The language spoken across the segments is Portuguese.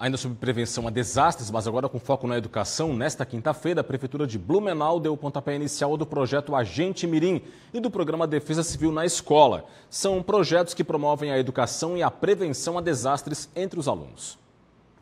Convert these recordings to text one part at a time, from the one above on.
Ainda sobre prevenção a desastres, mas agora com foco na educação, nesta quinta-feira, a Prefeitura de Blumenau deu o pontapé inicial do projeto Agente Mirim e do programa Defesa Civil na Escola. São projetos que promovem a educação e a prevenção a desastres entre os alunos.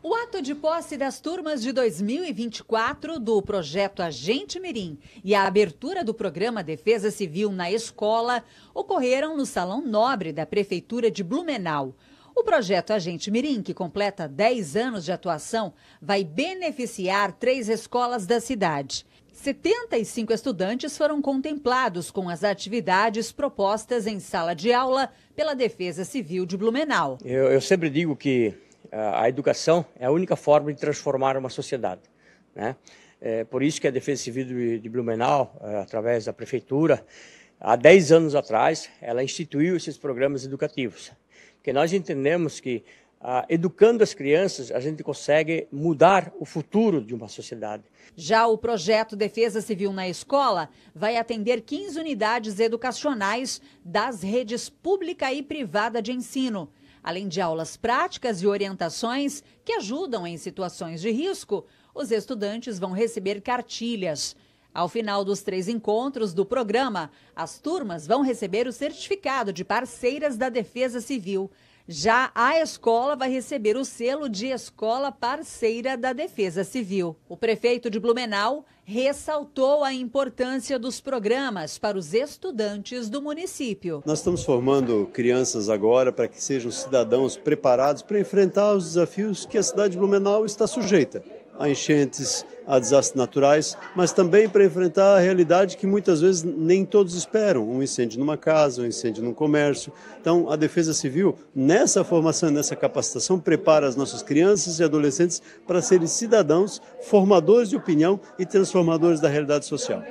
O ato de posse das turmas de 2024 do projeto Agente Mirim e a abertura do programa Defesa Civil na Escola ocorreram no Salão Nobre da Prefeitura de Blumenau. O projeto Agente Mirim, que completa 10 anos de atuação, vai beneficiar três escolas da cidade. 75 estudantes foram contemplados com as atividades propostas em sala de aula pela Defesa Civil de Blumenau. Eu, eu sempre digo que ah, a educação é a única forma de transformar uma sociedade. Né? É por isso que a Defesa Civil de, de Blumenau, ah, através da Prefeitura, há 10 anos atrás, ela instituiu esses programas educativos porque nós entendemos que ah, educando as crianças, a gente consegue mudar o futuro de uma sociedade. Já o projeto Defesa Civil na Escola vai atender 15 unidades educacionais das redes pública e privada de ensino, além de aulas práticas e orientações que ajudam em situações de risco. Os estudantes vão receber cartilhas ao final dos três encontros do programa, as turmas vão receber o certificado de parceiras da Defesa Civil. Já a escola vai receber o selo de Escola Parceira da Defesa Civil. O prefeito de Blumenau ressaltou a importância dos programas para os estudantes do município. Nós estamos formando crianças agora para que sejam cidadãos preparados para enfrentar os desafios que a cidade de Blumenau está sujeita a enchentes, a desastres naturais, mas também para enfrentar a realidade que muitas vezes nem todos esperam, um incêndio numa casa, um incêndio num comércio. Então, a Defesa Civil, nessa formação, nessa capacitação, prepara as nossas crianças e adolescentes para serem cidadãos, formadores de opinião e transformadores da realidade social.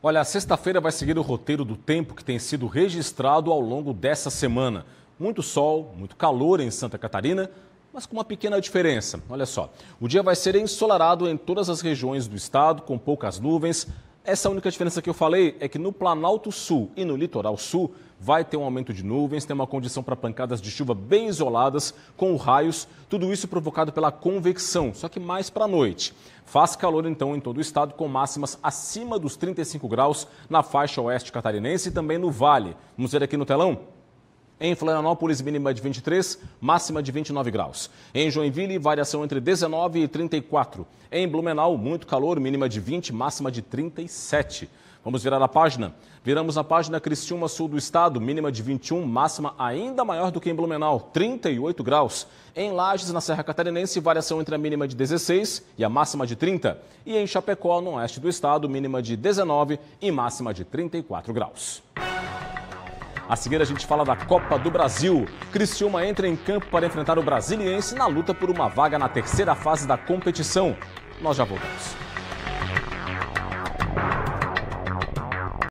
Olha, sexta-feira vai seguir o roteiro do tempo que tem sido registrado ao longo dessa semana. Muito sol, muito calor em Santa Catarina, mas com uma pequena diferença. Olha só, o dia vai ser ensolarado em todas as regiões do estado, com poucas nuvens. Essa é única diferença que eu falei é que no Planalto Sul e no Litoral Sul vai ter um aumento de nuvens, tem uma condição para pancadas de chuva bem isoladas, com raios, tudo isso provocado pela convecção, só que mais para a noite. Faz calor então em todo o estado, com máximas acima dos 35 graus na faixa oeste catarinense e também no vale. Vamos ver aqui no telão? Em Florianópolis, mínima de 23, máxima de 29 graus. Em Joinville, variação entre 19 e 34. Em Blumenau, muito calor, mínima de 20, máxima de 37. Vamos virar a página. Viramos a página Criciúma Sul do Estado, mínima de 21, máxima ainda maior do que em Blumenau, 38 graus. Em Lages, na Serra Catarinense, variação entre a mínima de 16 e a máxima de 30. E em Chapecó, no oeste do estado, mínima de 19 e máxima de 34 graus. A seguir a gente fala da Copa do Brasil. Criciúma entra em campo para enfrentar o Brasiliense na luta por uma vaga na terceira fase da competição. Nós já voltamos.